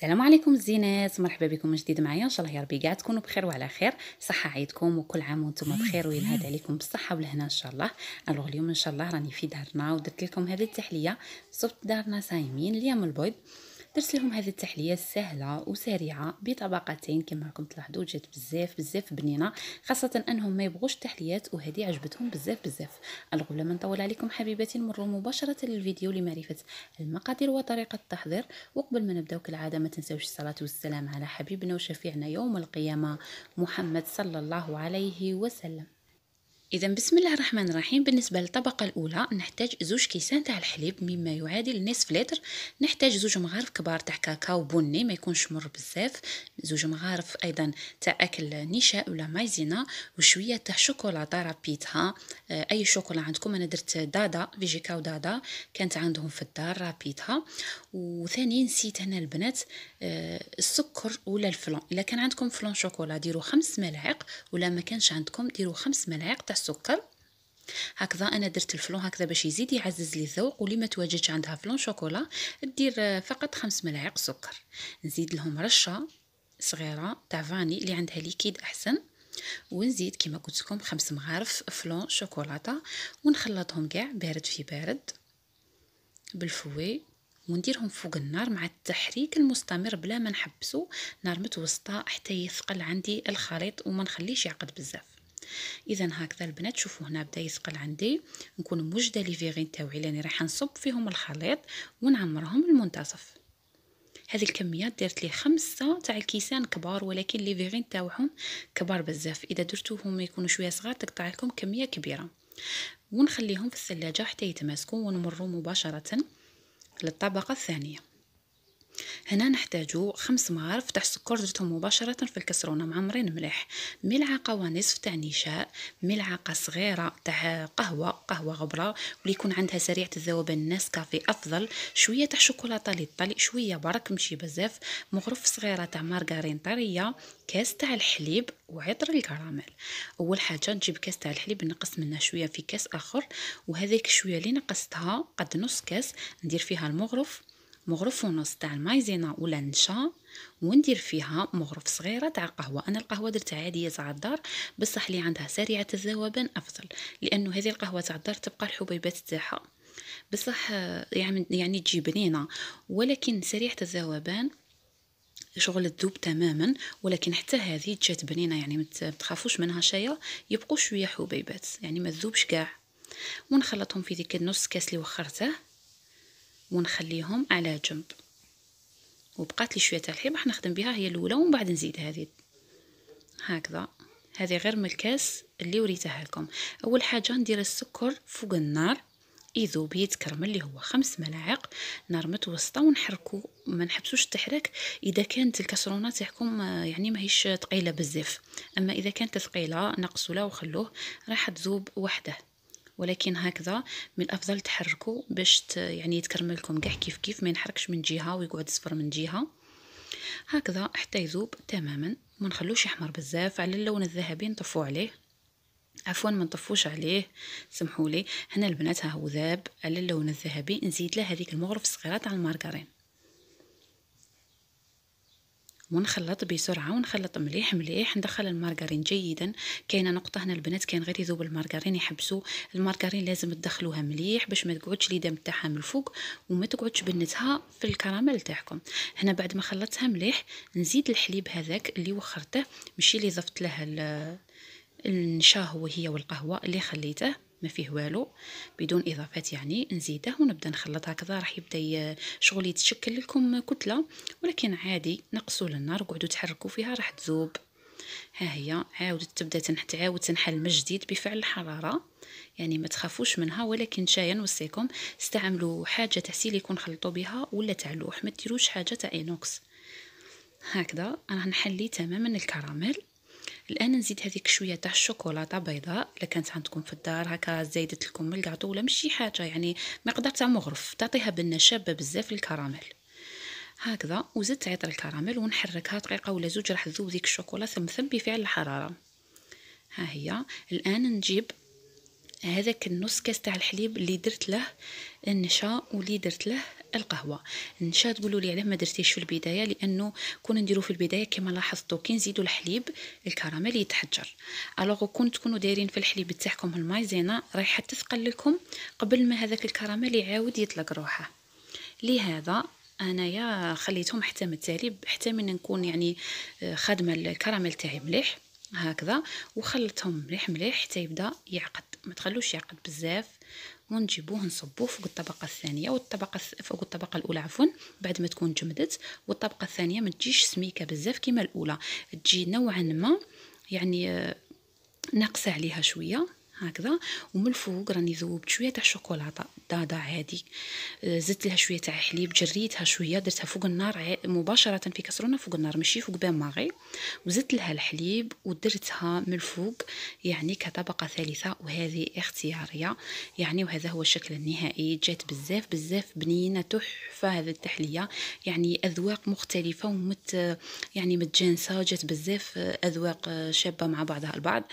السلام عليكم الزينات مرحبا بكم جديد معايا ان شاء الله يا ربي كاع تكونوا بخير وعلى خير صحه عيدكم وكل عام وانتم بخير وينهاد عليكم بالصحه والهنا ان شاء الله الوغ اليوم ان شاء الله راني في دارنا ودرت لكم هذه التحليه صوت دارنا صايمين اليوم البيض درت لهم هذه التحليه سهله وسريعه بطبقتين كما راكم تلاحظوا جات بزاف بزاف بنينه خاصه انهم ما يبغوش التحليات وهذه عجبتهم بزاف بزاف الغول ما نطول عليكم حبيباتي نمروا مباشره للفيديو لمعرفه المقادير وطريقه التحضير وقبل ما نبداو كالعاده ما تنساوش الصلاه والسلام على حبيبنا وشفيعنا يوم القيامه محمد صلى الله عليه وسلم إذا بسم الله الرحمن الرحيم بالنسبة للطبقة الأولى نحتاج زوج كيسان تاع الحليب مما يعادل نصف لتر نحتاج زوج مغارف كبار تاع كاكاو بني ما يكونش مر بزاف زوج مغارف أيضا تاع أكل نشاء ولا مايزينا وشوية تاع شوكولاتة رابيتها آه، أي شوكولا عندكم أنا درت دادا فيجي كاو دادا كانت عندهم في الدار رابيتها وثاني نسيت هنا البنات آه، السكر ولا الفلون إلا كان عندكم فلون شوكولا ديروا خمس ملاعق ولا ما كانش عندكم ديروا خمس ملاعق تاع السكر هكذا انا درت الفلون هكذا باش يزيد يعزز لي الذوق واللي ما تواجدش عندها فلون شوكولا دير آه، فقط خمس ملاعق سكر نزيد لهم رشه صغيره تاع فاني اللي عندها ليكيد احسن ونزيد كما قلت لكم خمس مغارف فلون شوكولاته ونخلطهم كاع بارد في بارد بالفوي ونديرهم فوق النار مع التحريك المستمر بلا ما نحبسو نار متوسطه حتى يثقل عندي الخليط وما نخليش يعقد بزاف اذا هكذا البنات شوفوا هنا بدا يثقل عندي نكون موجده لي فيغين تاوعي لاني راح نصب فيهم الخليط ونعمرهم المنتصف هذه الكميات درت لي خمسة تاع الكيسان كبار ولكن لي فيغين تاوعهم كبار بزاف اذا درتوهم يكونوا شويه صغار تقطع لكم كميه كبيره ونخليهم في الثلاجه حتى يتماسكوا ونمروا مباشره للطبقه الثانيه هنا نحتاجو خمس مغارف تاع السكر درتهم مباشرة في الكسرونة معمرين مليح ملعقة ونصف تاع نشاء ملعقة صغيرة تاع قهوة قهوة غبرة واللي يكون عندها سريعة الذوبان الناس كافي أفضل شوية تاع شوكولاتة للطلي شوية برك مشي بزاف مغرف صغيرة تاع مارغارين طرية كاس تاع الحليب وعطر الكراميل اول حاجه نجيب كاس تاع الحليب نقص منه شويه في كاس اخر وهذيك شويه اللي نقصتها قد نص كاس ندير فيها المغرف مغرف ونص تاع المايزينا ولا النشا وندير فيها مغرف صغيره تاع قهوه انا القهوه درتها عاديه تاع الدار بصح اللي عندها سريعه الذوبان افضل لانه هذه القهوه تاع الدار تبقى الحبيبات تاعها بصح آه، يعني, يعني تجي بنينه ولكن سريعه الذوبان شغل الذوب تماما ولكن حتى هذه جات بنينه يعني ما تخافوش منها شيء يبقوا شويه حبيبات يعني ما تذوبش كاع ونخلطهم في ديك النص كاس اللي وخرته ونخليهم على جنب وبقات لي شويه تاع الحليب راح نخدم بها هي الاولى ومن بعد نزيد هذه هكذا هذه غير من الكاس اللي وريتها لكم اول حاجه ندير السكر فوق النار يذوب يتكرمل اللي هو خمس ملاعق نار متوسطه ونحركو ما نحبسوش التحريك اذا كانت الكسرونه تاعكم آه، يعني ماهيش ثقيله بزاف اما اذا كانت ثقيله نقصوا له وخلوه راح تذوب وحده ولكن هكذا من الافضل تحركوا باش يعني يتكرمل لكم كاع كيف كيف ما ينحركش من جهه ويقعد صفر من جهه هكذا حتى يذوب تماما ما نخلوش يحمر بزاف على اللون الذهبي نطفو عليه عفوا ما نطفوش عليه سمحولي هنا البنات ها هو ذاب على اللون الذهبي نزيد له هذيك المغرف الصغيره تاع المارغرين ونخلط بسرعة ونخلط مليح مليح ندخل المارغرين جيدا كاينة نقطة هنا البنات كان غير يذوب المارغرين يحبسوا المارغرين لازم تدخلوها مليح باش ما تقعدش ليدام تاعها من الفوق وما تقعدش بنتها في الكراميل تاعكم هنا بعد ما خلطتها مليح نزيد الحليب هذاك اللي وخرته ماشي اللي ضفت لها النشا هو هي والقهوة اللي خليته ما فيه والو بدون اضافات يعني نزيده ونبدا نخلط هكذا راح يبدا شغل يتشكل لكم كتله ولكن عادي نقصوا للنار وقعدوا تحركوا فيها راح تذوب ها هي عاودت تبدا تعاود تنحل من جديد بفعل الحراره يعني ما تخافوش منها ولكن شايا نوصيكم استعملوا حاجه تاع سيليكون خلطوا بها ولا تاع لوح ما ديروش حاجه تاع اينوكس هكذا راه نحلي تماما الكراميل الان نزيد هذيك شويه تاع الشوكولاته بيضاء الا كانت عندكم في الدار هكا زايدت لكم من الكاطو ولا ماشي حاجه يعني مقدار تاع مغرف تعطيها بنه شابه بزاف الكراميل هكذا وزدت عطر الكراميل ونحركها دقيقه ولا زوج راح تذوب ديك الشوكولا ثمثم بفعل الحراره ها هي الان نجيب هذاك النص كاس تاع الحليب اللي درت له النشا واللي درت له القهوه نشا تقولوا لي علاه ما درتيش في البدايه لانه كون نديرو في البدايه كما لاحظتوا كي نزيدوا الحليب الكراميل يتحجر الوغ كون تكونوا دايرين في الحليب تاعكم المايزينا رايحه تثقل لكم قبل ما هذاك الكراميل يعاود يطلق روحه لهذا انايا خليتهم حتى من التالي حتى من نكون يعني آه، خادمه الكراميل تاعي مليح هكذا وخلتهم مليح مليح حتى يبدا يعقد ما تخلوش يعقد بزاف ونجيبوه نصبوه فوق الطبقه الثانيه والطبقه فوق الطبقه الاولى عفوا بعد ما تكون جمدت والطبقه الثانيه ما تجيش سميكه بزاف كما الاولى تجي نوعا ما يعني آه، ناقصه عليها شويه هكذا ومن الفوق راني ذوبت شويه تاع الشوكولاطه دادا عادي آه، زدت لها شويه تاع حليب جريتها شويه درتها فوق النار مباشره في كسرونه فوق النار ماشي فوق بان ماغي وزدت لها الحليب ودرتها من الفوق يعني كطبقه ثالثه وهذه اختياريه يعني وهذا هو الشكل النهائي جات بزاف بزاف بنينه تحفه هذه التحليه يعني اذواق مختلفه ومت يعني متجانسه جات بزاف اذواق شابه مع بعضها البعض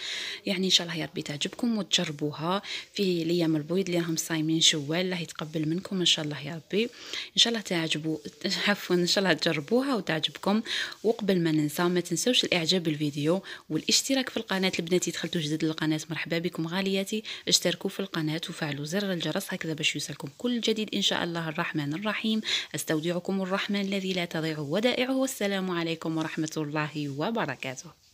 يعني ان شاء الله يا ربي تعجبكم وتجربوها في ليام البيض اللي راهم صايمين شوال الله يتقبل منكم ان شاء الله يا ربي ان شاء الله تعجبوا عفوا ان شاء الله تجربوها وتعجبكم وقبل ما ننسى ما تنسوش الاعجاب بالفيديو والاشتراك في القناه البنات دخلتوا جدد للقناه مرحبا بكم غالياتي اشتركوا في القناه وفعلوا زر الجرس هكذا باش يوصلكم كل جديد ان شاء الله الرحمن الرحيم استودعكم الرحمن الذي لا تضيع ودائعه والسلام عليكم ورحمه الله وبركاته